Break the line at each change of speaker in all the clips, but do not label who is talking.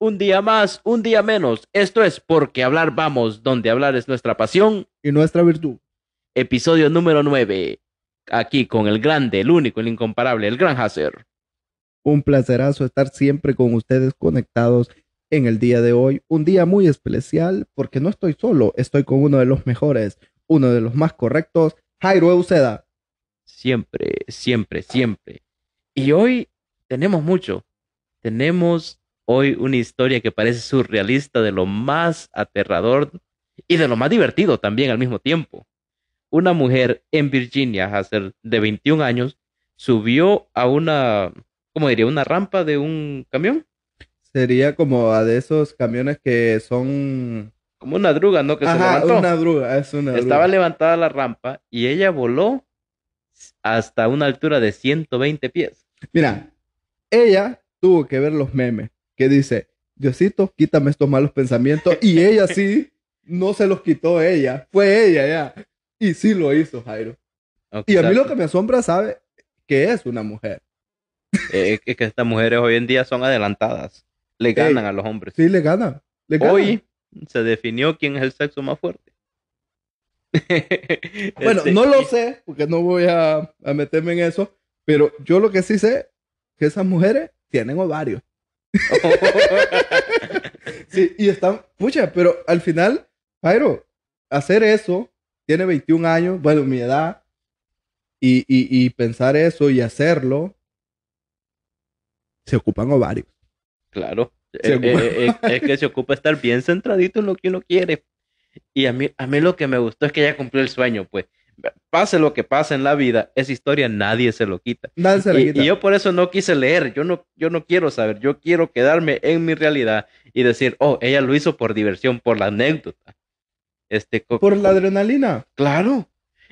un día más, un día menos. Esto es Porque Hablar Vamos, donde hablar es nuestra pasión
y nuestra virtud.
Episodio número 9. Aquí con el grande, el único, el incomparable, el gran Hazer.
Un placerazo estar siempre con ustedes conectados en el día de hoy. Un día muy especial porque no estoy solo, estoy con uno de los mejores, uno de los más correctos, Jairo Euseda.
Siempre, siempre, siempre. Y hoy tenemos mucho. Tenemos Hoy una historia que parece surrealista de lo más aterrador y de lo más divertido también al mismo tiempo. Una mujer en Virginia, de 21 años, subió a una, ¿cómo diría? Una rampa de un camión.
Sería como a de esos camiones que son... Como
una druga, ¿no? Que Ajá, una
druga, es una druga. Estaba
levantada la rampa y ella voló hasta una altura de 120 pies.
Mira, ella tuvo que ver los memes que dice, Diosito, quítame estos malos pensamientos. Y ella sí, no se los quitó ella, fue ella ya. Y sí lo hizo, Jairo. y a mí lo que me asombra, ¿sabe? Que es una mujer.
Eh, es que estas mujeres hoy en día son adelantadas. Le ganan a los hombres.
Sí, le ganan. Hoy
se definió quién es el sexo más
fuerte. bueno, este, no lo sé, porque no voy a, a meterme en eso, pero yo lo que sí sé, que esas mujeres tienen ovarios. sí, y están, pucha, pero al final, pero hacer eso, tiene 21 años, bueno, mi edad, y, pensar eso y hacerlo, se ocupan ovarios.
Claro. Eh, eh, eh, es que se ocupa estar bien centradito en lo que uno quiere. Y a mí, a mí lo que me gustó es que ella cumplió el sueño, pues pase lo que pase en la vida, esa historia nadie se lo quita. y, yo por eso no quise leer, yo no, yo no quiero saber, yo quiero quedarme en mi realidad y decir, oh, ella lo hizo por diversión, por la anécdota. Este, por la
adrenalina. Claro.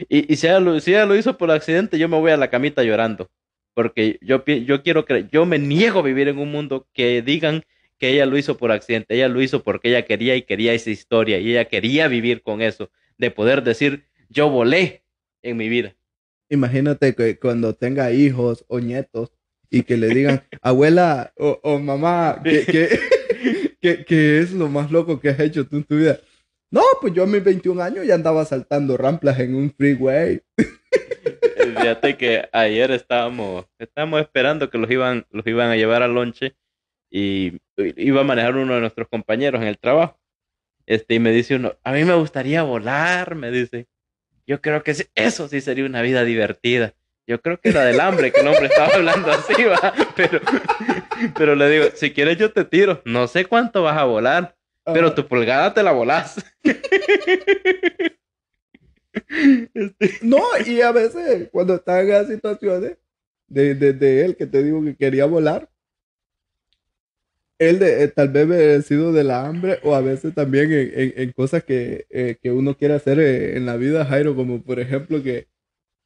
Y, si, ella lo, hizo por accidente, yo me voy a la camita llorando. Porque yo, yo quiero creer, yo me niego a vivir en un mundo que digan que ella lo hizo por accidente, ella lo hizo porque ella quería y quería esa historia y ella quería vivir con eso, de poder decir, yo volé en mi vida.
Imagínate que cuando tenga hijos o nietos y que le digan, abuela o, mamá, ¿qué, es lo más loco que has hecho tú en tu vida? No, pues yo a mis 21 años ya andaba saltando ramplas en un freeway.
Fíjate que ayer estábamos, estábamos esperando que los iban, los iban a llevar al lonche y iba a manejar uno de nuestros compañeros en el trabajo. Este, y me dice uno, a mí me gustaría volar, me dice. Yo creo que eso sí sería una vida divertida. Yo creo que la del hambre, que el hombre estaba hablando así, va. Pero, le digo, si quieres yo te tiro. No sé cuánto vas a volar, pero tu pulgada te la volás.
No, y a veces cuando están en esas situaciones de, de, de él que te digo que quería volar, él eh, tal vez sido de la hambre o a veces también en, cosas eh, que, uno quiere hacer eh, en la vida, Jairo, como por ejemplo que,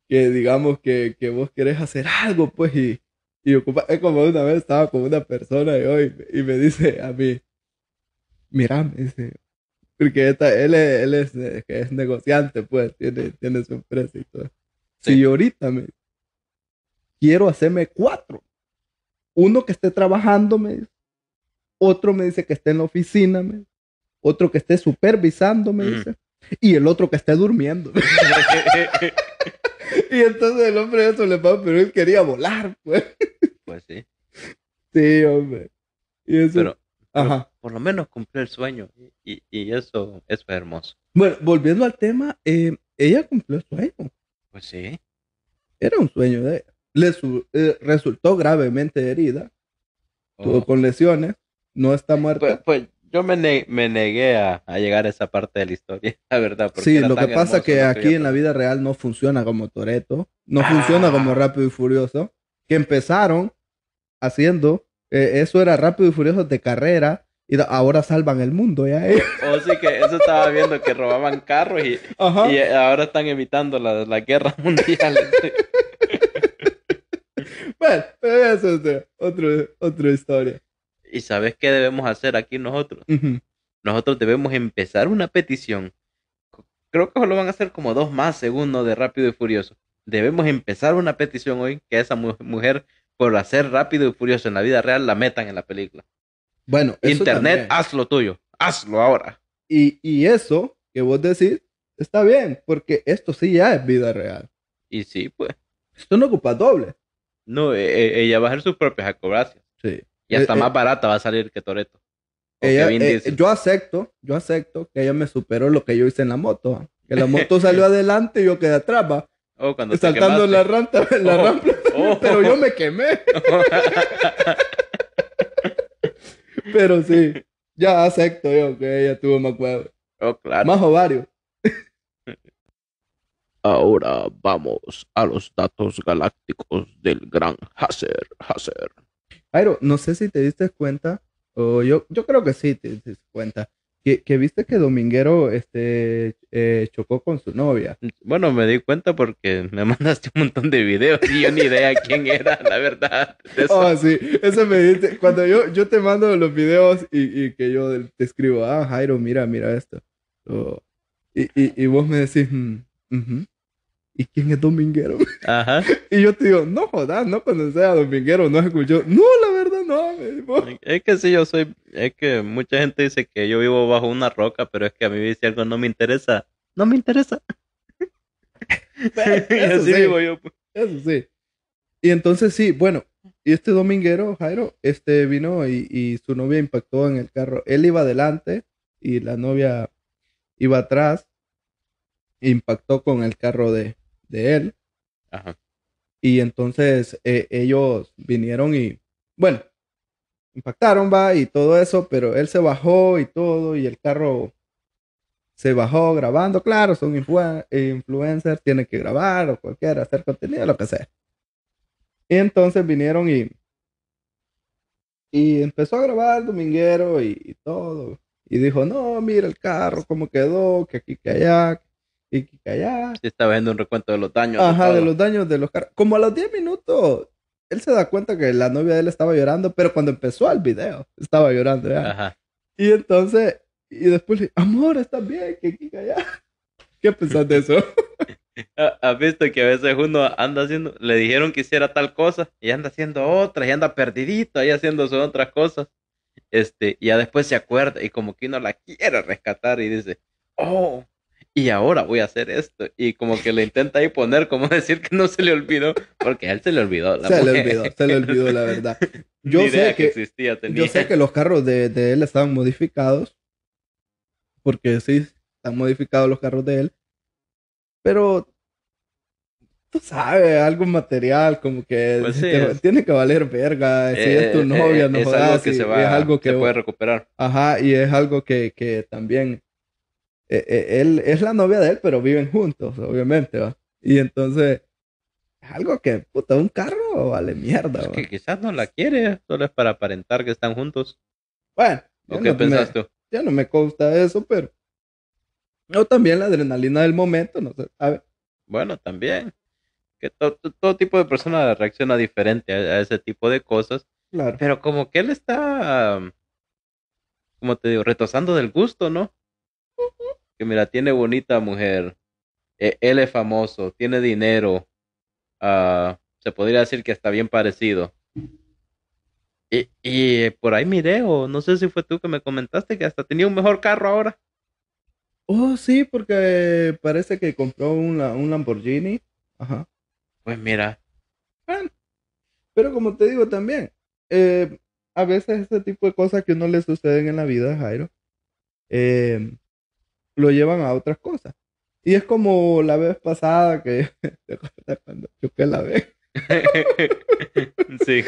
que digamos que, vos querés hacer algo, pues, y, ocupa, como una vez estaba con una persona y, hoy, y me dice a mí, mira, porque él, es, es, negociante, pues, tiene, tiene su empresa y todo. Si ahorita me, quiero hacerme cuatro, uno que esté trabajando, me dice, otro me dice que esté en la oficina, Otro que esté supervisando, me dice. Y el otro que esté durmiendo. y entonces el hombre eso le va, pero él quería volar, pues. Pues sí. Sí, hombre.
Pero, Ajá. por lo menos cumplió el sueño. Y, y eso, es hermoso.
Bueno, volviendo al tema, eh, ella cumplió el sueño. Pues sí. Era un sueño de ella. Eh, resultó gravemente herida. Tuvo oh. con lesiones no está muerto pues,
pues, yo me, negué a, llegar a esa parte de la historia, la verdad. sí, lo que pasa es que aquí en la
vida real no funciona como Toreto, no funciona como ah. Rápido y Furioso, que empezaron haciendo, eh, eso era Rápido y Furioso de carrera. Y ahora salvan el mundo, ya. Eh.
O oh, sí, que eso estaba viendo, que robaban carros y, y eh, ahora están evitando la guerra mundial
bueno, eso es otra historia.
¿Y sabes qué debemos hacer aquí nosotros? Nosotros debemos empezar una petición. Creo que solo van a hacer como dos más segundos de Rápido y Furioso. Debemos empezar una petición hoy que esa mujer, por hacer Rápido y Furioso en la vida real, la metan en la película.
Bueno, Internet,
hazlo tuyo.
Hazlo ahora. Y, eso que vos decís está bien, porque esto sí ya es vida real.
Y sí, pues.
Esto no ocupa doble.
No, e, e, ella va a hacer sus propias acrobacias. Sí. Y hasta eh, más eh, barata va a salir que Toreto.
Eh, yo acepto, yo acepto que ella me superó lo que yo hice en la moto. Que la moto salió adelante y yo quedé atrás, ¿va?
Oh, cuando saltando la,
la oh. rampa, oh. pero yo
me quemé.
pero sí, ya acepto yo que ella tuvo más huevos. Oh, claro. Más ovario.
Ahora vamos a los datos galácticos del gran Hazer. Hazer.
Jairo, no sé si te diste cuenta, o yo, yo creo que sí te diste cuenta, que, viste que Dominguero este, eh, chocó con su novia.
Bueno, me di cuenta porque me mandaste un montón de videos y yo ni idea quién era, la verdad. Ah, sí,
eso me diste. Cuando yo, yo te mando los videos y, y que yo te escribo, ah, Jairo, mira, mira esto. Oh, y, y, y, vos me decís, mm, ¿y quién es Dominguero? Ajá. Y yo te digo, no jodas, no cuando a Dominguero, no escuchó. No, la verdad, no. Es
que sí, yo soy, es que mucha gente dice que yo vivo bajo una roca, pero es que a mí si algo no me
interesa, no me interesa. Eso sí. vivo yo. Pues. Eso sí. Y entonces sí, bueno, y este dominguero, Jairo, este vino y, y su novia impactó en el carro. Él iba adelante y la novia iba atrás. impactó con el carro de, de él. Y entonces eh, ellos vinieron y, bueno, impactaron, va, y todo eso, pero él se bajó y todo, y el carro se bajó grabando, claro, son eh, influencers, tienen que grabar o cualquiera, hacer contenido, lo que sea. Y entonces vinieron y, y empezó a grabar Dominguero y, y todo. Y dijo, no, mira el carro, cómo quedó, que aquí, que allá. Y que Sí,
Se estaba viendo un recuento de los daños. Ajá, de, los
daños de los carros. Como a los 10 minutos, él se da cuenta que la novia de él estaba llorando, pero cuando empezó el video, estaba llorando. ¿verdad? Ajá. Y entonces, y después le amor, ¿estás bien? Que Calla... ¿Qué pensás de eso?
¿Has visto que a veces uno anda haciendo, le dijeron que hiciera tal cosa y anda haciendo otra y anda perdidito ahí haciendo sus otras cosas? Este, y ya después se acuerda y como que uno la quiere rescatar y dice, oh, y ahora voy a hacer esto. Y como que le intenta ahí poner, como decir que no se le olvidó, porque a él se le olvidó. La se le olvidó, se le olvidó, la verdad. Yo, sé que, yo sé
que los carros de, él estaban modificados, porque sí, están modificados los carros de él, pero tú sabes, algo material, como que pues tiene que valer verga. si es tu eh, novia, eh, no es algo que se va, es algo que puede recuperar. Ajá, y es algo que, que también eh, eh, él es la novia de él, pero viven juntos, obviamente, Y entonces, algo que, puta, un carro vale mierda, es
que quizás no la quiere, solo es para aparentar que están juntos. Bueno. qué pues pensaste?
Ya no me consta eso, pero... O también la adrenalina del momento, no sé,
Bueno, también. Que todo tipo de persona reacciona diferente a, ese tipo de cosas. Claro. Pero como que él está, como te digo, retosando del gusto, ¿no? mira, tiene bonita mujer, e, él es famoso, tiene dinero, ah, se podría decir que está bien parecido. Y, por ahí miré, o no sé si fue tú que me comentaste que hasta tenía un mejor carro ahora.
Oh, sí, porque parece que compró un, Lamborghini. Ajá. Pues mira. pero como te digo también, eh, a veces este tipo de cosas que no le suceden en la vida, Jairo, eh, lo llevan a otras cosas. Y es como la vez pasada que te cuando la vez. sí.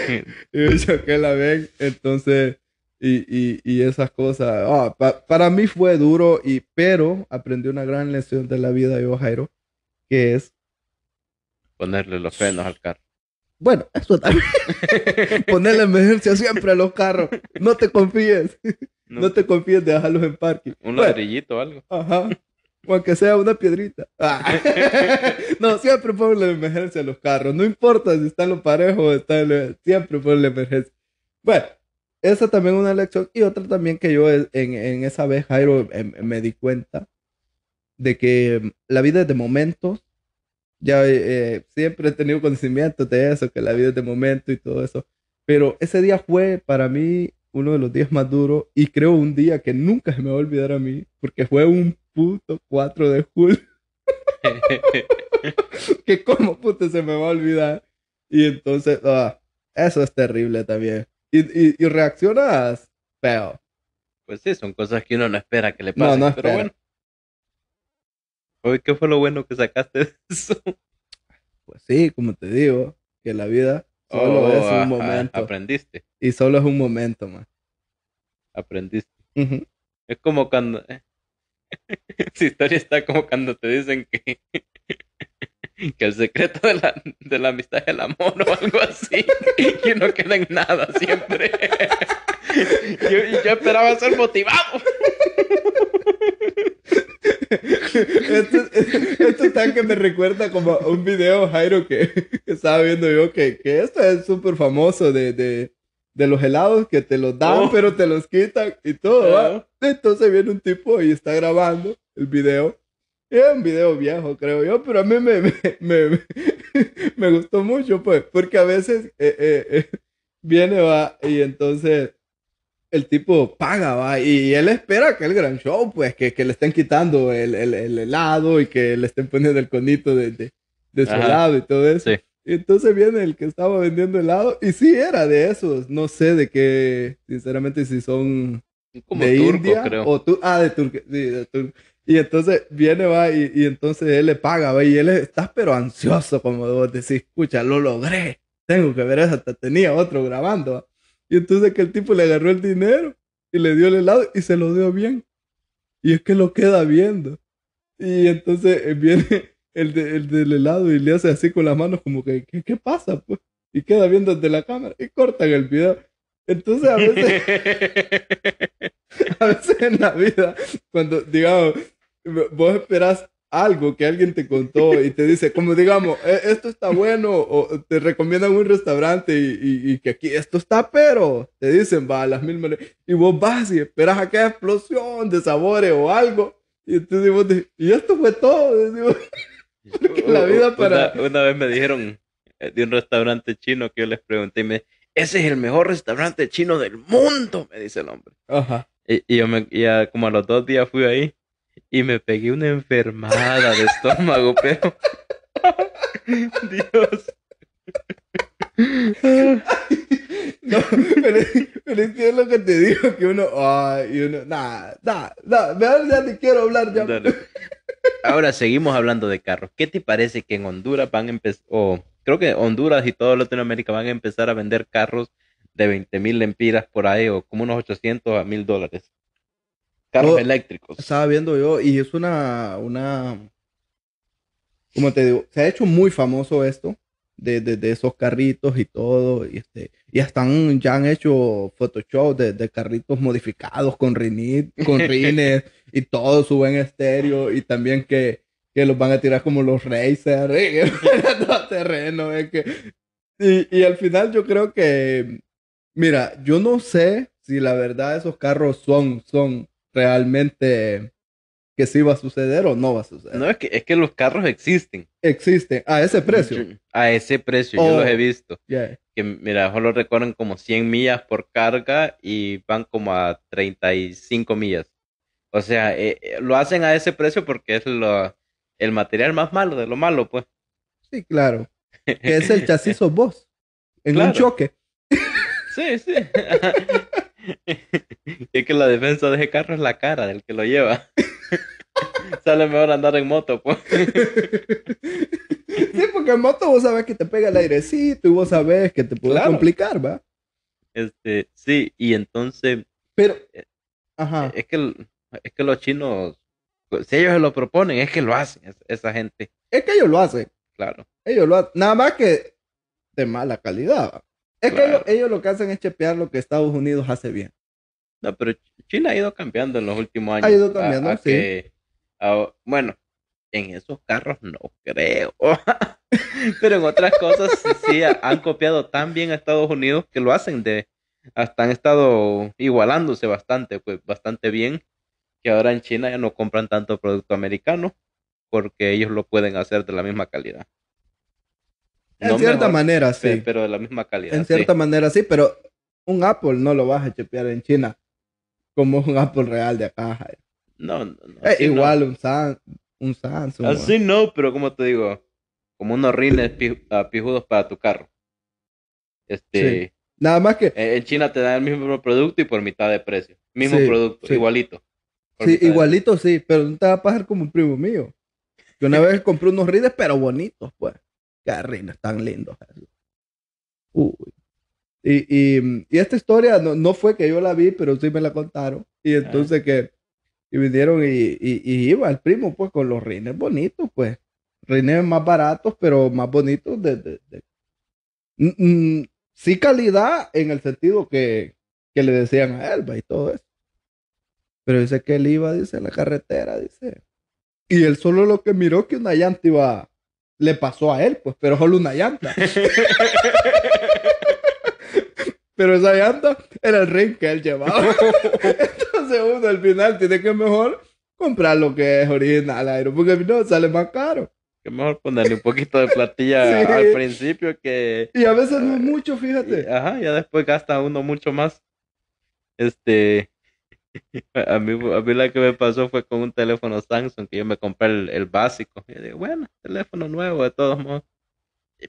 Yo choqué la vez, entonces, y, y, y esas cosas. Ah, para mí fue duro, y, pero aprendí una gran lección de la vida yo, Jairo, que es ponerle los frenos al carro. Bueno, eso también. ponerle emergencia siempre a los carros. No te confíes. No. te confíes de dejarlos en parque Un
ladrillito o algo.
Ajá. O aunque sea una piedrita. Ah. no, siempre la emergencia los carros. No importa si están los parejos o están... la Siempre ponle emergencia. Bueno, esa también una lección. Y otra también que yo en, esa vez, Jairo, em, em, me di cuenta de que em, la vida es de momentos. Ya eh, eh, siempre he tenido conocimiento de eso, que la vida es de momento y todo eso. Pero ese día fue para mí uno de los días más duros y creo un día que nunca se me va a olvidar a mí, porque fue un puto 4 de julio. que como puto se me va a olvidar. Y entonces, ah, eso es terrible también. Y, y, reaccionas feo.
Pues sí, son cosas que uno no espera que le pasen. No, no pero bueno Oye, ¿Qué fue lo bueno que sacaste de eso?
Pues sí, como te digo, que la vida Solo oh, es un momento.
Aprendiste.
Y solo es un momento, más. Aprendiste. Es
como cuando. Esa eh, historia está como cuando te dicen que. que el secreto de la, amistad es el amor o algo así. que no queda en nada siempre. yo esperaba ser motivado
esto, esto, es tan que me recuerda como un video, Jairo, que, estaba viendo yo, que, que esto es súper famoso de, de, de, los helados que te los dan, oh. pero te los quitan y todo. Ah. Entonces viene un tipo y está grabando el video. Es un video viejo, creo yo, pero a mí me, me, me, gustó mucho, pues, porque a veces eh, eh, eh viene, va, y entonces el tipo paga, va, y él espera que el gran show, pues, que, le estén quitando el, helado y que le estén poniendo el conito de, de, su helado y todo eso. entonces viene el que estaba vendiendo helado, y sí era de esos, no sé de qué, sinceramente, si son de India o ah, de Turquía, sí, de Turquía. Y entonces viene, va, y, entonces él le paga, va, y él está pero ansioso, como vos decís, escucha, lo logré, tengo que ver eso, hasta tenía otro grabando, va. Y entonces el tipo le agarró el dinero y le dio el helado y se lo dio bien. Y es que lo queda viendo. Y entonces eh, viene el, del helado y le hace así con las manos como que, ¿qué, pasa? Pues? Y queda viendo desde la cámara y cortan el video. Entonces a veces, a veces en la vida, cuando digamos, vos esperás algo que alguien te contó y te dice, como digamos, eh, esto está bueno, o te recomiendan un restaurante y, que aquí esto está, pero te dicen, va a las mil maneras, y vos vas y esperas aquella explosión de sabores o algo, y entonces vos dices, y esto fue todo.
la vida para. Una, vez me dijeron eh, de un restaurante chino que yo les pregunté me ese es el mejor restaurante chino del
mundo,
me dice el hombre. Ajá. Y, yo como a los dos días fui ahí y me pegué una enfermada de estómago, pero.
Dios. no, pero, es lo que te digo, que uno, ay, y uno, nada, nah, nah, mejor ya te quiero hablar ya.
Ahora seguimos hablando de carros. ¿Qué te parece que en Honduras van a empezar, o creo que Honduras y toda Latinoamérica van a empezar a vender carros de 20 mil lempiras por ahí, o como unos 800 a 1000 dólares? Carros eléctricos.
Estaba viendo yo y es una, una, como te digo, se ha hecho muy famoso esto. De, de, esos carritos y todo. Y este, ya están, ya han hecho Photoshop de, de carritos modificados con, rines, con rines y todo suben estéreo y también que, que, los van a tirar como los racers ¿eh? todo terreno. Es eh, que... y, y al final yo creo que, mira, yo no sé si la verdad esos carros son, son realmente que sí va a suceder o no va a suceder.
No, es que, es que los carros existen.
Existen, a ese precio.
A ese precio, yo oh, los he visto. Que mira, solo recorren como 100 millas por carga y van como a 35 millas. O sea, eh, eh, lo hacen a ese precio porque es lo, el material más malo de lo malo, pues. Sí, claro. Que es el
chasis o vos. En un choque. Sí, sí.
es que la defensa de ese carro es la cara del que lo lleva. Sale mejor andar en moto, pues. sí,
porque en moto vos sabés que te pega el airecito y vos sabés que te puede complicar, ¿va?
Este, sí, y entonces. Pero. Eh, ajá. Eh, es que, es que los chinos, pues, si ellos se lo proponen,
es que lo hacen, esa gente. Es que ellos lo hacen. Claro. Ellos lo hacen. Nada más que de mala calidad. Es que ellos, lo que hacen es chepear lo que Estados Unidos hace bien.
No, pero China ha ido cambiando en los últimos años. Ha ido cambiando, sí. bueno, en esos carros no creo. pero en otras cosas sí han copiado tan bien a Estados Unidos que lo hacen de hasta han estado igualándose bastante, pues, bastante bien, que ahora en China ya no compran tanto producto americano porque ellos lo pueden hacer de la misma calidad.
En cierta manera, sí. Pero
de la misma calidad. En cierta manera,
sí, pero un Apple no lo vas a chepear en China como un Apple real de acá.
No, no, no eh, igual
Un, San, un Samsung. Así
no, pero como te digo, como unos rines ah, pijudos para tu carro. Este. Nada más que. En, China te dan el mismo producto y por mitad de precio. Mismo producto, igualito. Sí, igualito
sí, pero no te va a pasar como un primo mío. Yo una eh. vez compré unos rines, pero bonitos, pues rines tan lindos. Uy. Y, esta historia no, fue que yo la vi, pero sí me la contaron. Y ah. entonces que y vinieron y, iba el primo pues con los rines bonitos, pues. Rines más baratos, pero más bonitos de, sí calidad en el sentido que, que le decían a Elba y todo eso. Pero dice que él iba, dice, en la carretera, dice. Y él solo lo que miró que una llanta iba le pasó a él, pues, pero solo una llanta. pero esa llanta era el ring que él llevaba. Entonces uno al final tiene que mejor comprar lo que es original, Aero, porque no sale más caro.
Que mejor ponerle un poquito de platilla al principio que... Y a
veces no ah, mucho, fíjate.
ajá, ya después gasta uno mucho más. Este... A mí, a la que me pasó fue con un teléfono Samsung, que yo me compré el, básico. Y digo, bueno, teléfono nuevo de todos modos.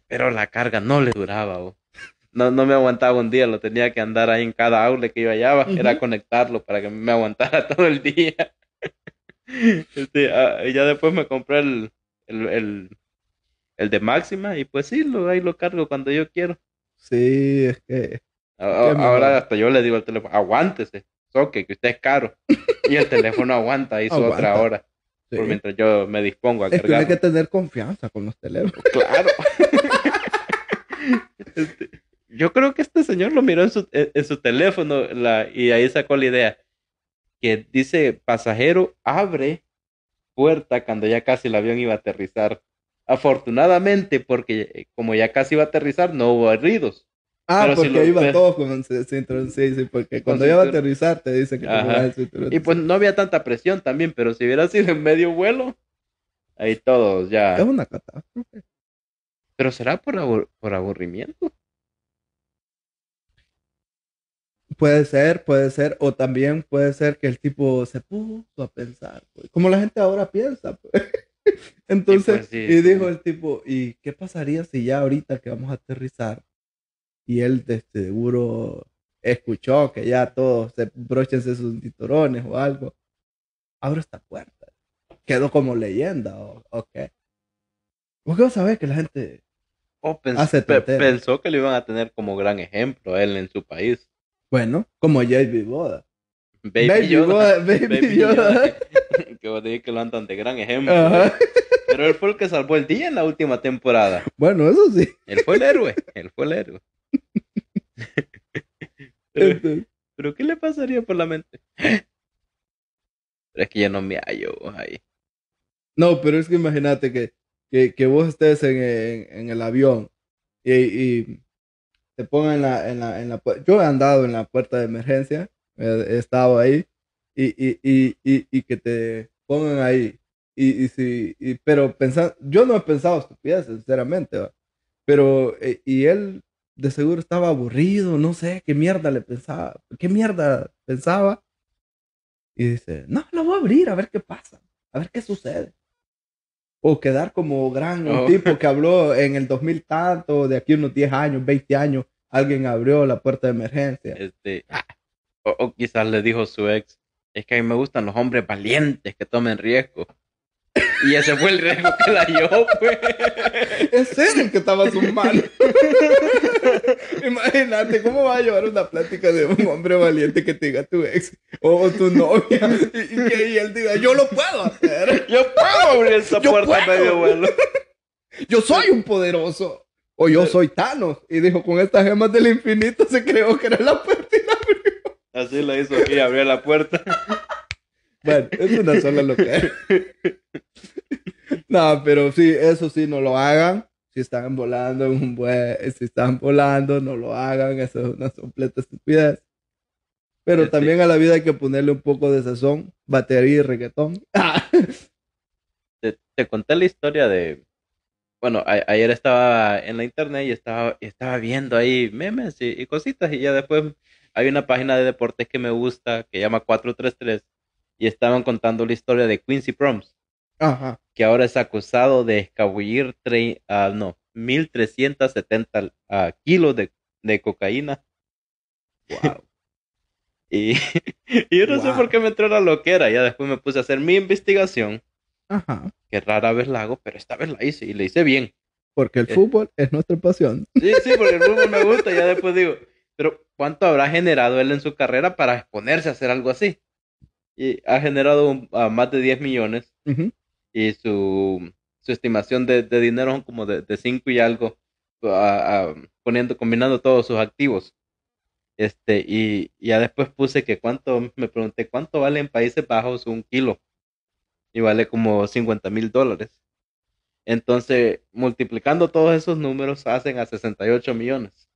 Pero la carga no le duraba, No, no me aguantaba un día, lo tenía que andar ahí en cada aula que yo hallaba, era conectarlo para que me aguantara todo el día. Este, ah, y ya después me compré el, de máxima y pues sí, lo, ahí lo cargo cuando yo quiero.
Sí, es que...
ahora hasta yo le digo al teléfono, aguántese toque, que usted es caro. Y el teléfono aguanta hizo su otra hora. Por mientras yo me dispongo a cargar. que
tener confianza con los teléfonos.
Claro. Este, yo creo que este señor lo miró en su, teléfono la, y ahí sacó la idea. Que dice, pasajero, abre puerta cuando ya casi el avión iba a aterrizar. Afortunadamente, porque como ya casi iba a aterrizar, no hubo heridos. Ah, porque iba todo
con el cinturón, sí, sí, porque cuando iba a aterrizar te dicen que el Y
pues no había tanta presión también, pero si hubiera sido en medio vuelo, ahí todos ya. Es una catástrofe. Pero será por, por
aburrimiento. Puede ser, puede ser, o también puede ser que el tipo se puso a pensar, como la gente ahora piensa. Pues. Pues Entonces, y dijo el tipo, ¿y qué pasaría si ya ahorita que vamos a aterrizar y él de seguro escuchó que ya todos se brochense sus cinturones o algo. Abro esta puerta. Quedó como leyenda, o, qué ¿Vos qué vas que la gente
pensó que lo iban a tener como gran ejemplo él en su país?
Bueno, como J.B. Boda. Baby, Boda, Baby,
que vos que lo andan de gran ejemplo. Pero él fue el que salvó el día en la última temporada.
Bueno, eso sí.
Él fue el héroe. Él fue el héroe. ¿Pero qué le pasaría por la mente? Pero es que ya no me hallo ahí.
No, pero es que imagínate que, que, vos estés en, el avión y, te pongan en la, en la, Yo he andado en la puerta de emergencia, he, estado ahí, y, y, que te pongan ahí. Y, si, pero yo no he pensado estupidez, sinceramente, pero, eh, y él de seguro estaba aburrido, no sé qué mierda le pensaba, qué mierda pensaba. Y dice, no, lo voy a abrir a ver qué pasa, a ver qué sucede. O quedar como gran oh. tipo que habló en el 2000 tanto, de aquí unos 10 años, 20 años, alguien abrió la puerta de emergencia.
Este, o, quizás le dijo su ex, es que a mí me gustan los hombres valientes que tomen riesgo. Y ese fue el riesgo que la llevó, pues.
Ese es el que estaba su mal Imagínate, ¿cómo va a llevar una plática de un hombre valiente que te diga tu ex o, tu novia? Y, que él diga, yo lo puedo hacer. Yo puedo abrir esa puerta a medio vuelo. Yo soy un poderoso. O yo eh. soy Thanos. Y dijo, con estas gemas del infinito se creó que era la puerta y la abrió. Así la hizo
aquí, abrió la puerta.
Bueno, es una sola locura no, pero sí, eso sí, no lo hagan. Si están volando en un buen, eh, si están volando, no lo hagan. Eso es una completa estupidez. Pero eh, también a la vida hay que ponerle un poco de sazón, batería y reggaetón.
te, conté la historia de, bueno, ayer estaba en la internet y estaba, estaba viendo ahí memes y, y, cositas y ya después hay una página de deportes que me gusta que llama 433 y estaban contando la historia de Quincy Proms que ahora es acusado de escabullir ah, no, 1.370 ah, kilos de, de, cocaína. y, y, yo no sé por qué me entró la loquera. Ya después me puse a hacer mi investigación. Ajá. Que rara vez la hago, pero esta vez la hice y le hice bien.
Porque el eh, fútbol es nuestra pasión. Sí,
sí, porque el fútbol me gusta. Ya después digo, pero ¿cuánto habrá generado él en su carrera para exponerse a hacer algo así? Y ha generado ah, más de 10 millones y su, estimación de, dinero son como de 5 y algo, poniendo, combinando todos sus activos. Este, y, ya después puse que cuánto, me pregunté cuánto vale en Países Bajos un kilo. Y vale como 50 mil dólares. Entonces, multiplicando todos esos números, hacen a 68 millones.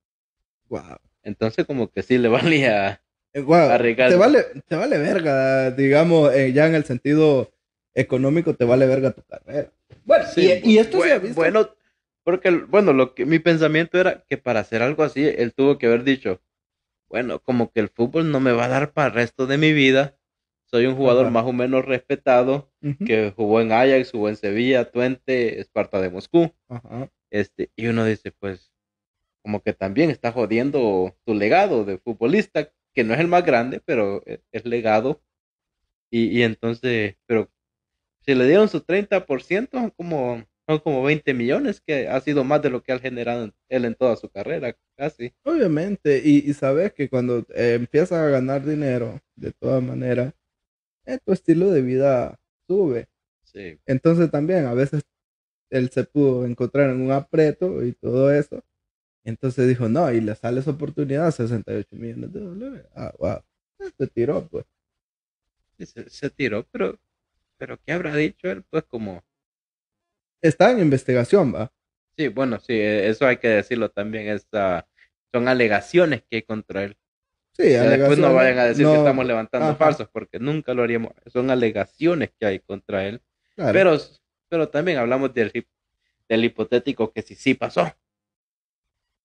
Wow. Entonces, como que sí le valía wow. Eh, a Te vale,
te vale verga, digamos, eh, ya en el sentido económico te vale verga tu carrera.
Bueno, sí, y, esto bueno, se Bueno, porque, bueno, lo que, mi pensamiento era que para hacer algo así, él tuvo que haber dicho, bueno, como que el fútbol no me va a dar para el resto de mi vida. Soy un jugador más o menos respetado que jugó en Ajax, jugó en Sevilla, tuente, Esparta de Moscú. Este, y uno dice, pues, como que también está jodiendo tu legado de futbolista, que no es el más grande, pero eh, es legado. Y, y entonces, pero si le dieron su 30%, son como, son como 20 millones, que ha sido más de lo que ha generado él en toda su carrera, casi.
Obviamente, y, sabes que cuando eh, empiezas a ganar dinero, de todas maneras, eh, tu estilo de vida sube. Sí. Entonces también a veces él se pudo encontrar en un aprieto y todo eso. Entonces dijo, no, y le sale esa oportunidad, 68 millones de dólares. Ah, wow. Se tiró, pues.
se tiró, pero pero ¿qué habrá dicho él? Pues como...
Está en investigación, va.
Sí, bueno, sí, e, eso hay que decirlo también. Esta, ah, son alegaciones que hay contra él.
Sí, Después no vayan a decir que estamos levantando falsos,
porque nunca lo haríamos. Son alegaciones que hay contra él. Pero, pero también hablamos del, del hipotético que sí, sí pasó.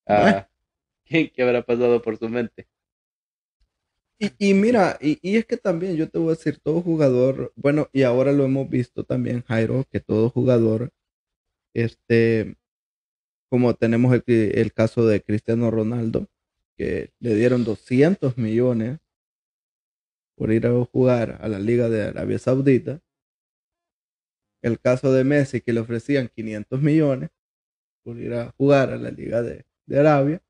Ah, ¿Qué habrá pasado por su mente?
Y, mira, y, es que también yo te voy a decir, todo jugador, bueno, y ahora lo hemos visto también, Jairo, que todo jugador, este, como tenemos el, el caso de Cristiano Ronaldo, que le dieron 200 millones por ir a jugar a la Liga de Arabia Saudita, el caso de Messi, que le ofrecían 500 millones por ir a jugar a la Liga de, de Arabia,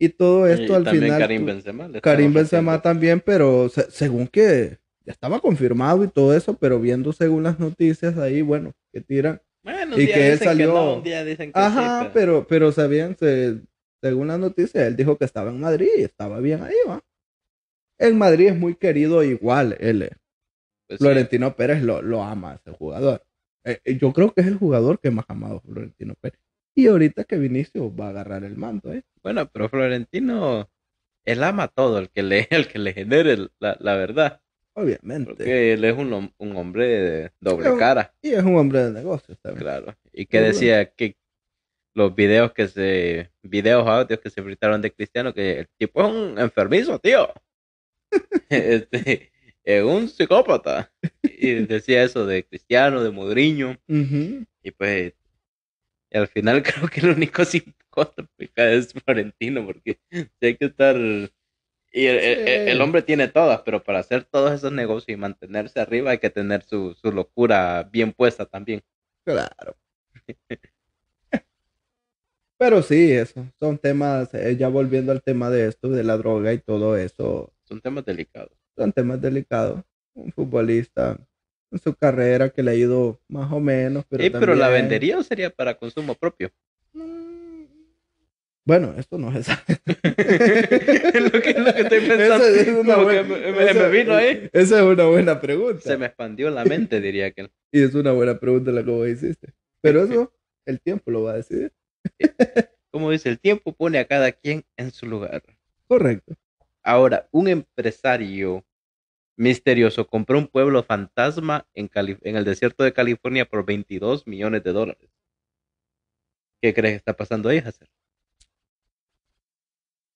y todo eh, esto al también final. Karim Benzema. Karim Benzema también, pero según que ya estaba confirmado y todo eso, pero viendo según las noticias ahí, bueno, que tiran. Bueno, y que dicen él salió. Ajá, pero... pero, sabían, según las noticias, él dijo que estaba en Madrid y estaba bien ahí, ¿va? En Madrid es muy querido igual, él. Eh. Pues Florentino Pérez lo, lo ama, ese jugador. Eh, yo creo que es el jugador que más ha amado Florentino Pérez. Y ahorita que Vinicius oh, va a agarrar el mando, ¿eh?
Bueno, pero Florentino, él ama todo, el que le, el que le genere la, verdad. Obviamente. Porque él es un, hombre de doble cara.
Y es un hombre de negocios también. Claro.
Y que decía que los videos que se, videos audios que se fritaron de Cristiano, que el tipo es un enfermizo, tío. Este, es un psicópata. Y decía eso de Cristiano, de Modriño. Y pues y al final creo que el único sin es Florentino, porque hay que estar... Y el, hombre tiene todas, pero para hacer todos esos negocios y mantenerse arriba hay que tener su, locura bien puesta también. Claro.
pero sí, eso, son temas, eh, ya volviendo al tema de esto, de la droga y todo eso.
Son temas delicados.
Son temas delicados. Un futbolista en su carrera, que le ha ido más o menos. Pero, pero la vendería
o sería para consumo propio? Mm.
Bueno, esto no es exacto.
lo que, estoy pensando. Esa, es una buena, pregunta. Se me expandió la mente, diría que.
y es una buena pregunta la que vos hiciste. Pero eso, el tiempo lo va a decidir.
Como dice, el tiempo pone a cada quien en su lugar. Correcto. Ahora, un empresario misterioso compró un pueblo fantasma en, el desierto de California por 22 millones de dólares. ¿Qué crees que está pasando ahí, Hacer?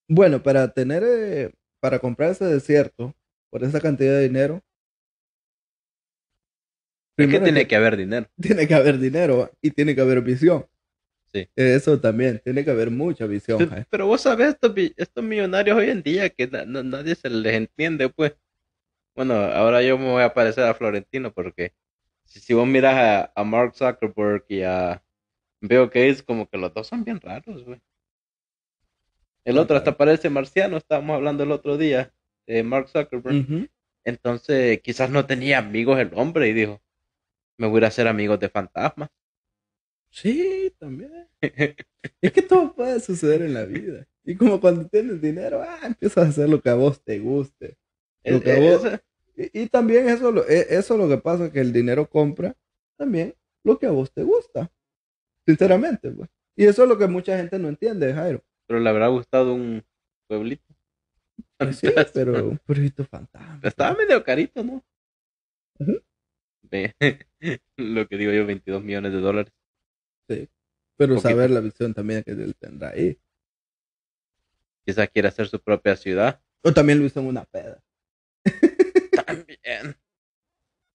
Bueno, para tener, eh, para comprar ese desierto por esa cantidad de dinero. Es que tiene
que, haber dinero.
Tiene que haber dinero y tiene que haber visión. Sí. Eso también, tiene que haber mucha visión.
Pero, vos sabés, estos, millonarios hoy en día que nadie se les entiende, pues. Bueno, ahora yo me voy a parecer a Florentino porque si, vos miras a, Mark Zuckerberg y a que es como que los dos son bien raros, güey. El otro hasta parece marciano, estábamos hablando el otro día de Mark Zuckerberg. Entonces, quizás no tenía amigos el hombre y dijo, me voy a hacer amigos de
fantasmas. Sí, también. es que todo puede suceder en la vida. Y como cuando tienes dinero, ah, empiezas a hacer lo que a vos te guste. Eh, eh, y, también eso, lo, eh, eso lo que pasa, que el dinero compra también lo que a vos te gusta. Sinceramente, pues. Y eso es lo que mucha gente no entiende, Jairo.
Pero le habrá gustado un pueblito.
Sí, pero un pueblito fantasma.
Estaba medio carito, ¿no? lo que digo yo, 22 millones de dólares.
Sí. Pero saber la visión también que él tendrá ahí.
quizá quiera hacer su propia ciudad.
O también lo hizo en una peda.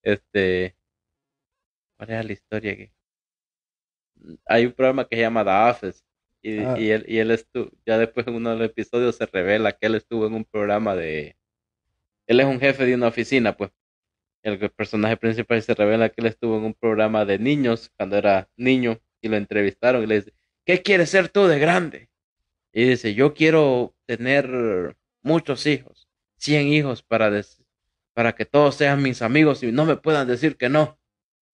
Este. ¿Cuál era la historia? Que... Hay un programa que se llama The Y, ah. y él, y él estuvo, ya después en uno de los episodios se revela que él estuvo en un programa de. Él es un jefe de una oficina, pues. El personaje principal se revela que él estuvo en un programa de niños cuando era niño y lo entrevistaron y le dice: ¿Qué quieres ser tú de grande? Y dice: Yo quiero tener muchos hijos, 100 hijos para, decir para que todos sean mis amigos y no me puedan decir que no.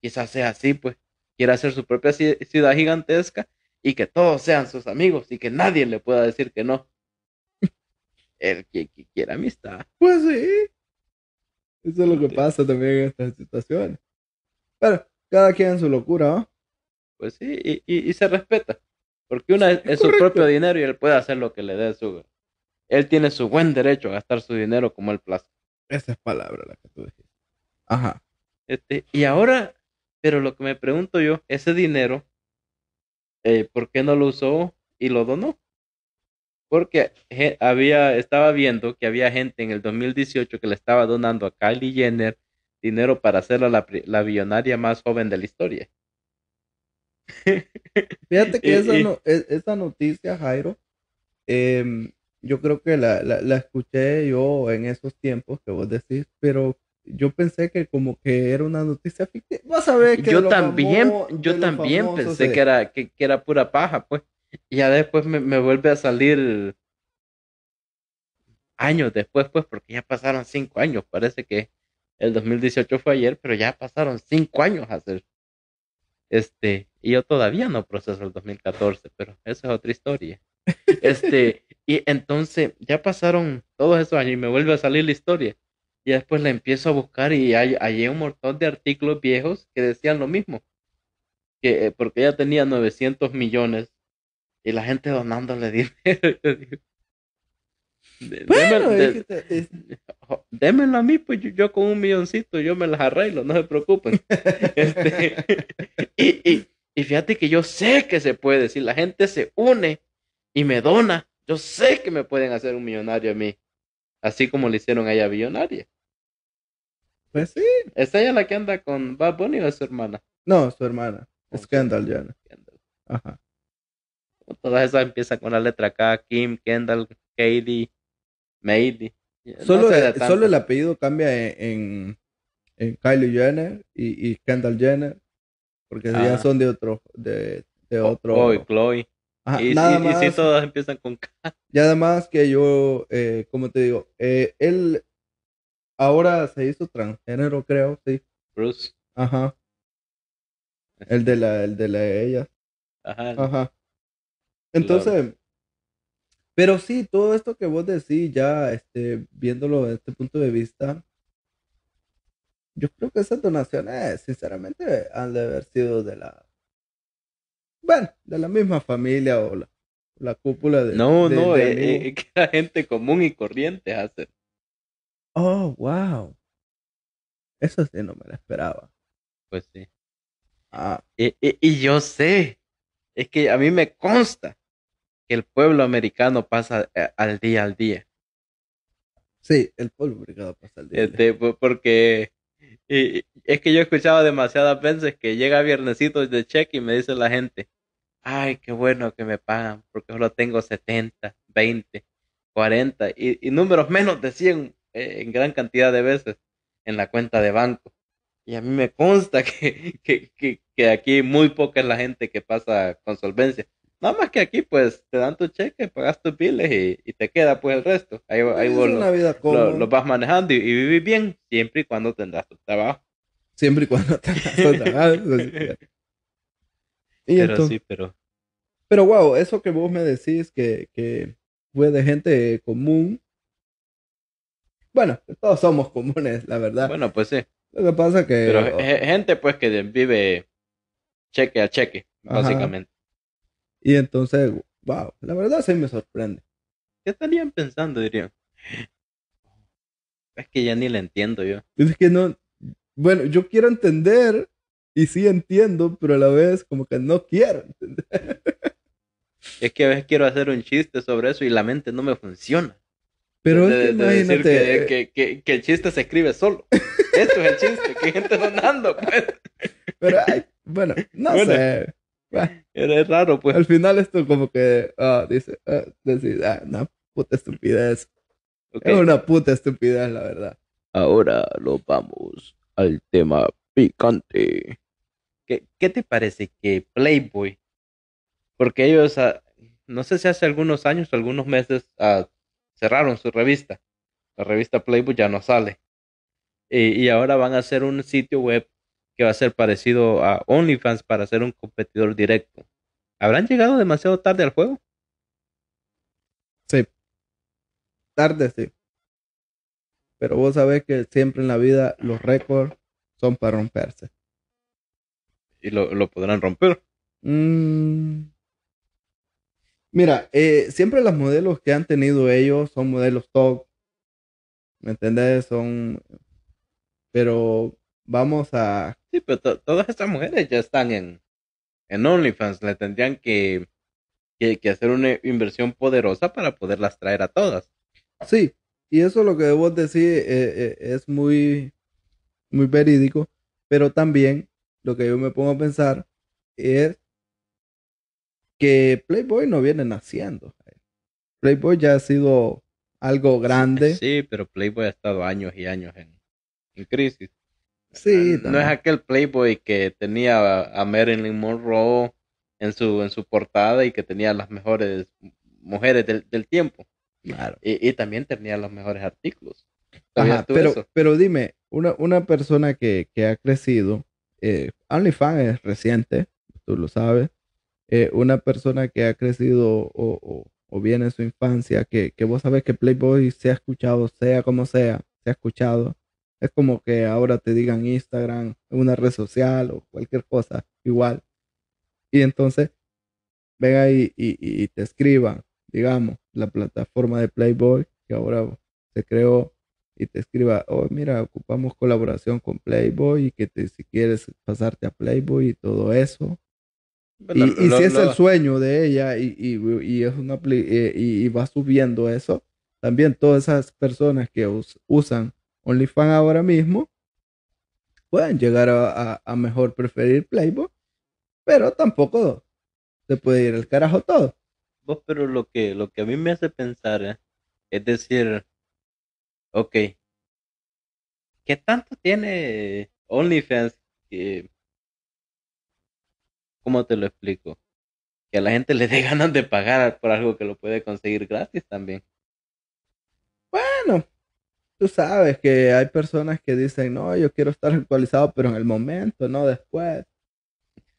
Quizás sea así, pues. Quiere hacer su propia ciudad gigantesca y que todos sean sus amigos y que nadie le pueda decir que no. El que, quiera amistad.
Pues sí. Eso es lo que pasa también en estas situaciones. Pero cada quien en su locura, ¿no?
Pues sí, y, se respeta. Porque una es, su propio dinero y él puede hacer lo que le dé su. Él tiene su buen derecho a gastar su dinero como él plaza. Esa
es palabra la que tú dijiste. Ajá.
Este, y ahora, pero lo que me pregunto yo, ese dinero, eh, ¿por qué no lo usó y lo donó? Porque eh, había, estaba viendo que había gente en el 2018 que le estaba donando a Kylie Jenner dinero para hacerla la, billonaria más joven de la historia.
Fíjate que esa, e, esa, noticia, Jairo, eh, yo creo que la, la, la, escuché yo en esos tiempos que vos decís, pero yo pensé que como que era una noticia ficticia. Vas a ver que yo también,
yo también pensé que era que, que, era pura paja, pues.
Y ya después me,
me, vuelve a salir años después, pues, porque ya pasaron cinco años. Parece que el 2018 fue ayer, pero ya pasaron cinco años a hacer. Este, y yo todavía no proceso el 2014, pero esa es otra historia. Este, y entonces ya pasaron todos esos años y me vuelve a salir la historia. Y después la empiezo a buscar y hay, un montón de artículos viejos que decían lo mismo. Que, eh, porque ella tenía 900 millones y la gente donándole dinero. Bueno, démelo, a mí, pues yo, con un milloncito, yo me las arreglo, no se preocupen. Este, y, y, fíjate que yo sé que se puede, si la gente se une y me dona, yo sé que me pueden hacer un millonario a mí, así como le hicieron a ella millonaria.
Pues sí. ¿Es ella la que anda con Bad Bunny o es su hermana? No, su hermana. Es Kendall Jenner. Ajá.
Todas esas empiezan con la letra K, Kim, Kendall, Katie, Maidy. Solo, solo el
apellido cambia en, Kylie Jenner y, Kendall Jenner, porque ya ah. son de otro, de, oh, otro. Chloe
y, todas empiezan con
K. Y además que yo, eh, como te digo, eh, él ahora se hizo transgénero, creo, sí. Bruce. Ajá. El de la, el de la ella. Ajá. Ajá. Entonces, pero sí, todo esto que vos decís, ya este, viéndolo desde este punto de vista, yo creo que esas donaciones, sinceramente, han de haber sido de la bueno, de la misma familia o la, cúpula de. No, no, eh, eh, es
que la gente común y corriente, hace.
Oh, wow. Eso sí, no me lo esperaba. Pues sí. Ah.
Y, y, yo sé, es que a mí me consta que el pueblo americano pasa eh, al día al día.
Sí, el pueblo americano pasa al día.
al este, día. Porque y es que yo escuchaba demasiadas veces que llega viernesito de cheque y me dice la gente, ay, qué bueno que me pagan, porque solo tengo 70, 20, 40 y, números menos de 100 eh, en gran cantidad de veces en la cuenta de banco. Y a mí me consta que, que, que, que aquí muy poca es la gente que pasa con solvencia. Nada más que aquí, pues, te dan tu cheque, pagas tus billes y, te queda, pues, el resto. Ahí, ahí vos lo, vas manejando y, y bien siempre y cuando tendrás tu trabajo.
Siempre y cuando tendrás tu trabajo. y pero sí, pero... Pero, wow, eso que vos me decís que, que fue de gente común. Bueno, todos somos comunes, la verdad. Bueno, pues sí. Lo que pasa que... Pero
eh, gente, pues, que vive cheque a cheque, básicamente.
Y entonces, wow, la verdad sí me sorprende.
¿Qué estarían pensando, dirían? Es que ya ni la entiendo yo.
Es que no, bueno, yo quiero entender y sí entiendo, pero a la vez como que no quiero entender.
Es que a veces quiero hacer un chiste sobre eso y la mente no me funciona.
Pero de, es
que que, el chiste se escribe solo. Esto es el chiste, que gente donando. pues.
Pero, bueno, no sé. Era raro, pues. Al final esto como que ah, dice, ah, ah, una puta estupidez. Es una puta estupidez, la verdad.
Ahora lo vamos al tema picante. ¿Qué, qué te parece que Playboy? Porque ellos, no sé si hace algunos años o algunos meses, cerraron su revista. La revista Playboy ya no sale. Y, y ahora van a hacer un sitio web que va a ser parecido a OnlyFans para ser un competidor directo. ¿Habrán llegado demasiado tarde al juego?
Sí. Tarde, sí. Pero vos sabés que siempre en la vida los récords son para romperse.
¿Y lo, podrán romper?
Mm. Mira, eh, siempre los modelos que han tenido ellos son modelos top. ¿Me entendés? Son. Pero vamos a...
Sí, pero todas estas mujeres ya están en, en OnlyFans, le tendrían que, que, hacer una inversión poderosa para poderlas traer a todas.
Sí, y eso lo que debo decir eh, eh, es muy, muy verídico, pero también lo que yo me pongo a pensar es que Playboy no viene naciendo. Playboy ya ha sido algo grande.
Sí, pero Playboy ha estado años y años en, en crisis.
Ah, no es
aquel Playboy que tenía a Marilyn Monroe en su, en su portada y que tenía las mejores mujeres del, tiempo. Y, también tenía los mejores artículos.
pero, pero dime, una, persona que, ha crecido, eh, OnlyFans es reciente, tú lo sabes, eh, una persona que ha crecido o, o, bien en su infancia, que, que, vos sabes que Playboy se ha escuchado, sea como sea, se ha escuchado, es como que ahora te digan Instagram, una red social o cualquier cosa, igual. Y entonces, venga y, y, te escriba digamos, la plataforma de Playboy que ahora se creó y te escriba, oh, mira, ocupamos colaboración con Playboy y que si quieres pasarte a Playboy y todo eso. y, si es el sueño de ella y, es una, eh, y, va subiendo eso, también todas esas personas que usan OnlyFans ahora mismo, pueden llegar a, mejor preferir Playboy, pero tampoco se puede ir al carajo todo.
Vos, pero lo que, lo que a mí me hace pensar eh, es decir, ok, ¿qué tanto tiene OnlyFans que... ¿Cómo te lo explico? Que a la gente le dé ganas de pagar por algo que lo puede conseguir gratis también.
Bueno, tú sabes que hay personas que dicen, no, yo quiero estar actualizado, pero en el momento, no después.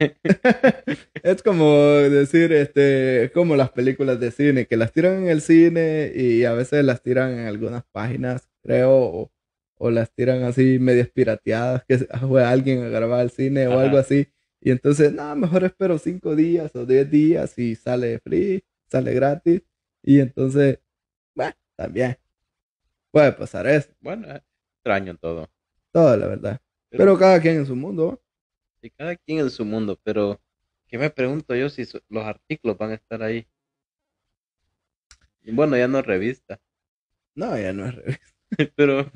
es como decir, este, como las películas de cine, que las tiran en el cine y a veces las tiran en algunas páginas, creo, o, las tiran así medias pirateadas, que fue alguien a grabar el cine o algo así. Y entonces, no, mejor espero cinco días o diez días y sale free, sale gratis. Y entonces, bueno, también Puede pasar, eso.
bueno, eh, extraño todo.
Todo, la verdad. Pero, cada quien en su mundo.
Y cada quien en su mundo, pero que me pregunto yo si los artículos van a estar ahí. Bueno, ya no es revista.
No, ya no es revista.
pero,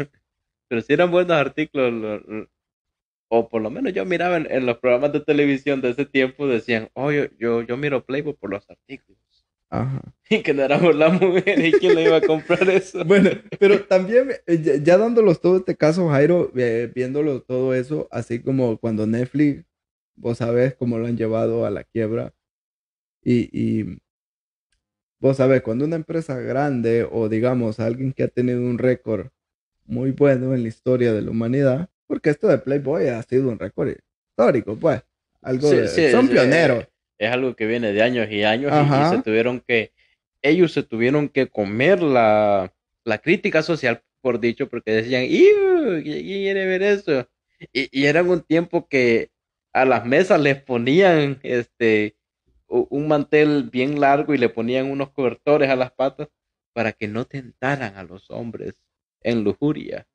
pero si eran buenos artículos, o por lo menos yo miraba en, los programas de televisión de ese tiempo, decían, oh, yo, yo, yo miro Playboy por los artículos. Y que no éramos la mujer y quién le iba a comprar eso. bueno,
pero también, eh, ya, dándolos todo este caso, Jairo, eh, viéndolo todo eso, así como cuando Netflix, vos sabés cómo lo han llevado a la quiebra. Y, vos sabés, cuando una empresa grande o digamos alguien que ha tenido un récord muy bueno en la historia de la humanidad, porque esto de Playboy ha sido un récord histórico, pues. Algo de, son pioneros
es algo que viene de años y años y, se tuvieron que, ellos se tuvieron que comer la, crítica social, por dicho, porque decían, ¿quién quiere ver eso? Y, y eran un tiempo que a las mesas les ponían este un mantel bien largo y le ponían unos cobertores a las patas para que no tentaran a los hombres en lujuria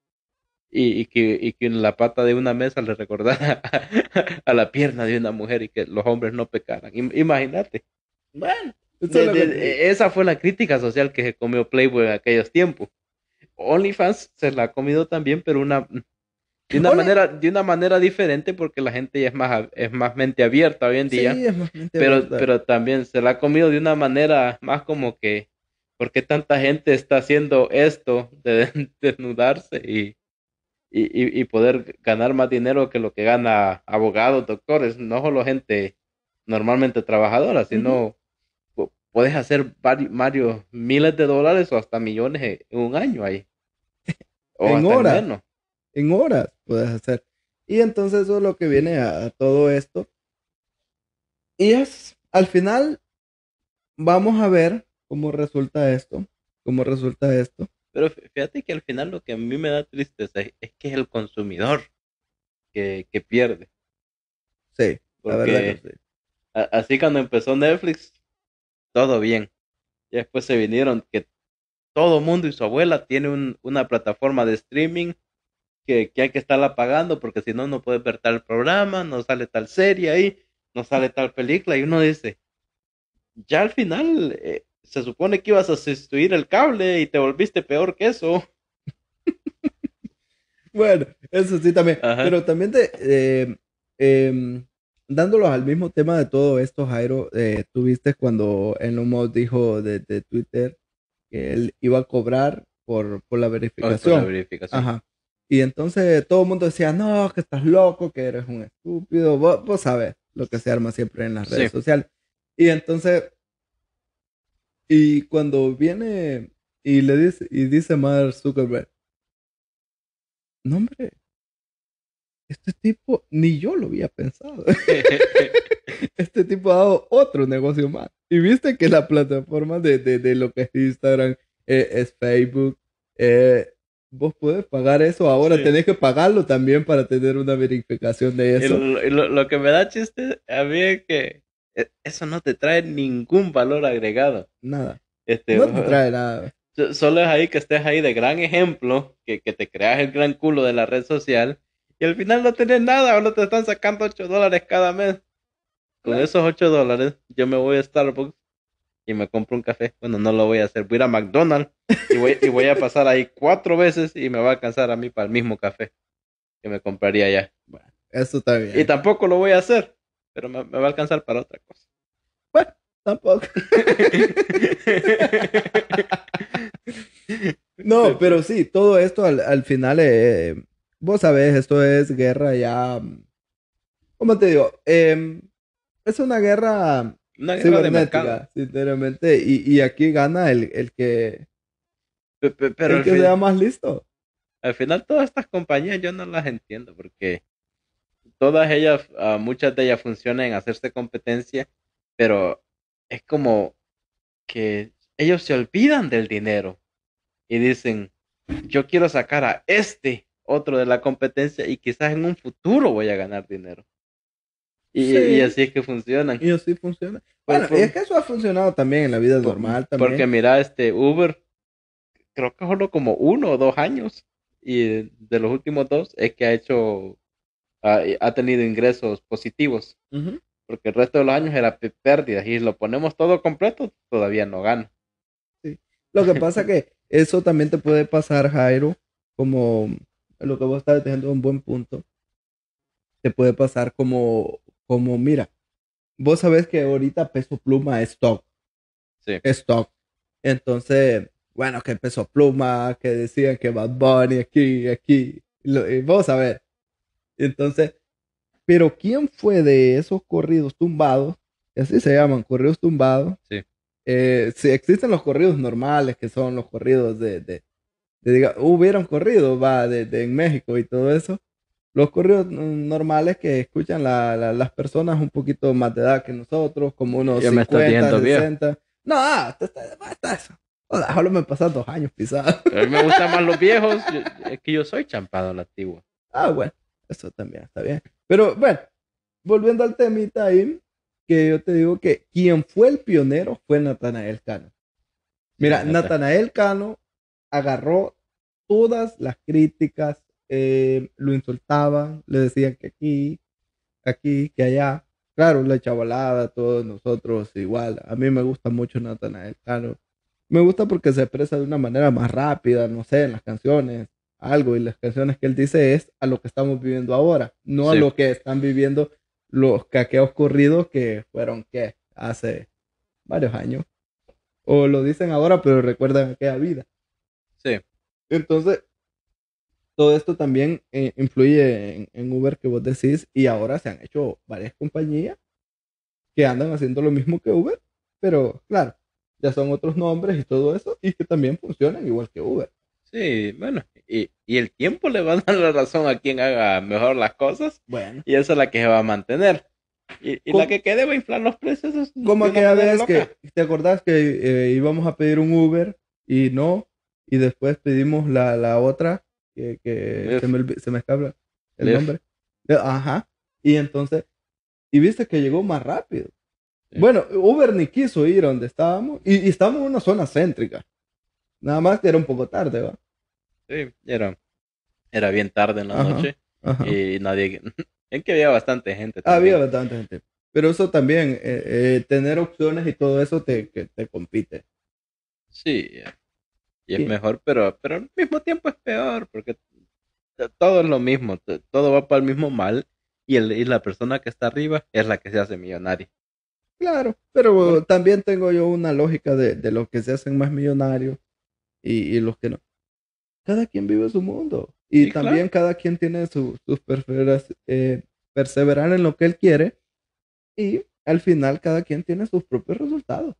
y, que, y que en la pata de una mesa le recordara a, la pierna de una mujer y que los hombres no pecaran. Imagínate.
Bueno, esa
fue la crítica social que se comió Playboy en aquellos tiempos. OnlyFans se la ha comido también, pero una mm, de una manera de una manera diferente porque la gente ya es más es más mente abierta hoy en día. Sí, es
más mente pero pero
también se la ha comido de una manera más como que ¿por qué tanta gente está haciendo esto de desnudarse y y, poder ganar más dinero que lo que gana abogados, doctores, no solo gente normalmente trabajadora, sino puedes hacer varios, miles de dólares o hasta millones en un año ahí. O en horas. En,
en horas puedes hacer. Y entonces eso es lo que viene a, a todo esto. Y es, al final, vamos a ver cómo resulta esto, cómo resulta esto.
Pero fíjate que al final lo que a mí me da tristeza es, que es el consumidor que, que pierde.
Sí, la verdad que sí.
así cuando empezó Netflix, todo bien. Y después se vinieron que todo mundo y su abuela tiene una plataforma de streaming que, hay que estarla pagando porque si no, no puedes ver tal programa, no sale tal serie ahí, no sale tal película y uno dice, ya al final eh, se supone que ibas a sustituir el cable y te volviste peor que eso.
bueno, eso sí también. Pero también te, eh, em, dándolos al mismo tema de todo esto, Jairo, eh, tuviste cuando un Musk dijo de, Twitter que él iba a cobrar por, por la verificación. Y entonces todo el mundo decía, no, que estás loco, que eres un estúpido, vos, vos sabes lo que se arma siempre en las redes sociales. Y entonces y cuando viene y le dice, y dice Mar Zuckerberg, no hombre, este tipo ni yo lo había pensado. este tipo ha dado otro negocio más. Y viste que la plataforma de, de, de lo que es Instagram eh, es Facebook. Eh, vos puedes pagar eso, ahora tenés que pagarlo también para tener una verificación de eso.
lo, lo, que me da chiste a mí es que e, eso no te trae ningún valor agregado. Nada. Este, no te trae nada. Solo es ahí que estés ahí de gran ejemplo, que, te creas el gran culo de la red social y al final no tienes nada, ahora te están sacando 8 dólares cada mes. Con esos 8 dólares yo me voy a Starbucks y me compro un café. Bueno, no lo voy a hacer, voy a ir a McDonald's y voy, y voy a pasar ahí cuatro veces y me va a alcanzar a mí para el mismo café que me compraría allá.
eso está bien.
Y tampoco lo voy a hacer pero me, va a alcanzar para otra cosa. Bueno, tampoco.
no, pero sí, todo esto al, al final, eh, vos sabés, esto es guerra ya. ¿Cómo te digo? Em, es una guerra. Una guerra de mercado. Sinceramente, y, y, aquí gana el, el que. Pero el que sea más listo. Al final, todas estas
compañías yo no las entiendo porque todas ellas, ah, muchas de ellas funcionan en hacerse competencia, pero es como que ellos se olvidan del dinero y dicen, yo quiero sacar a este otro de la competencia y quizás en un futuro voy a ganar dinero. Y, así es que funcionan. Y así
funciona. Pues bueno, es que eso ha funcionado también en la vida normal también. Porque
mira, este Uber, creo que solo como uno o dos años, y de los últimos dos es que ha hecho ha, tenido ingresos positivos. Porque el resto de los años era pérdida. y lo ponemos todo completo, todavía no gana.
Sí. Lo que pasa que eso también te puede pasar, Jairo, como lo que vos estás dejando un buen punto. Te puede pasar como, como mira, vos sabés que ahorita peso pluma es stock. Sí. Stock. Entonces, bueno, que peso pluma, que decían que Bad Bunny aquí, aquí. y vos ver, entonces, pero ¿quién fue de esos corridos tumbados? así se llaman, corridos tumbados. Sí. Eh, si existen los corridos normales, que son los corridos de, de, de diga, hubieron corrido va, de, de, en México y todo eso. Los corridos normales que escuchan las personas un poquito más de edad que nosotros, como unos Yo 50, me estoy 60. No, basta eso. Hola, me pasan dos años pisado. A
mí me gustan más los viejos. es que yo soy champado nativo.
Ah, bueno. Eso también está bien. Pero bueno, volviendo al temita ahí, que yo te digo que quien fue el pionero fue Natanael Cano. Mira, Natanael Cano agarró todas las críticas, eh, lo insultaban, le decían que aquí, aquí, que allá. Claro, la chavalada, todos nosotros igual. A mí me gusta mucho Natanael Cano. Me gusta porque se expresa de una manera más rápida, no sé, en las canciones algo y las canciones que él dice es a lo que estamos viviendo ahora, no a lo que están viviendo los caqueos corridos que fueron que hace varios años. O lo dicen ahora, pero recuerdan aquella vida. Sí. Entonces, todo esto también eh, influye en, en, Uber que vos decís y ahora se han hecho varias compañías que andan haciendo lo mismo que Uber, pero claro, ya son otros nombres y todo eso y que también funcionan igual que Uber.
Sí, bueno, y, y, el tiempo le va a dar la razón a quien haga mejor las cosas. Bueno. Y esa es la que se va a mantener. Y, y la que quede va a inflar los precios. Es como aquella vez que
te acordás que eh, íbamos a pedir un Uber y no, y después pedimos la, la otra que, que se, me, se, me, escapa el nombre. Eh, ajá. Y entonces, y viste que llegó más rápido. Bueno, Uber ni quiso ir a donde estábamos y, y estábamos en una zona céntrica. Nada más que era un poco tarde, ¿va?
Sí, era, era bien tarde en la noche y nadie... En que había bastante gente. Ah,
había bastante gente. Pero eso también, eh, eh, tener opciones y todo eso te, te compite.
Sí, y es mejor, pero, pero al mismo tiempo es peor, porque todo es lo mismo, todo va para el mismo mal y, el, la persona que está arriba es la que se hace millonaria.
Claro, pero también tengo yo una lógica de, los que se hacen más millonarios y, los que no cada quien vive su mundo. Y también cada quien tiene sus su eh, perseverar en lo que él quiere. Y al final cada quien tiene sus propios resultados.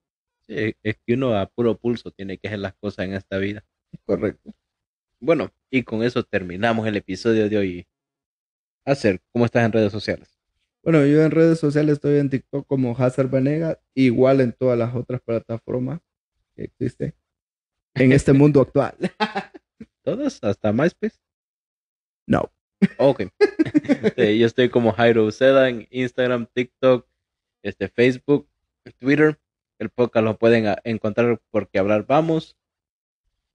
Sí, es que uno a puro pulso tiene que hacer las cosas en esta vida. Correcto. Bueno, y con eso terminamos el episodio de hoy. Hacer, ¿cómo estás en redes sociales?
Bueno, yo en redes sociales estoy en TikTok como Hazard Vanega, igual en todas las otras plataformas que existen en este mundo actual. ¿Todas? ¿Hasta MySpace? No.
Ok. Este, yo estoy como Jairo seda en Instagram, TikTok, este, Facebook, Twitter. El podcast lo pueden ah, encontrar porque hablar vamos.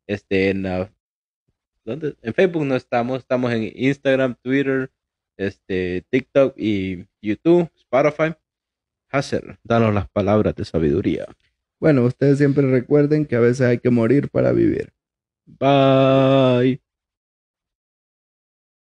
Este, en, ah, en Facebook no estamos, estamos en Instagram, Twitter, este, TikTok y YouTube, Spotify. Hacer,
danos las palabras de sabiduría. Bueno, ustedes siempre recuerden que a veces hay que morir para vivir. Bye.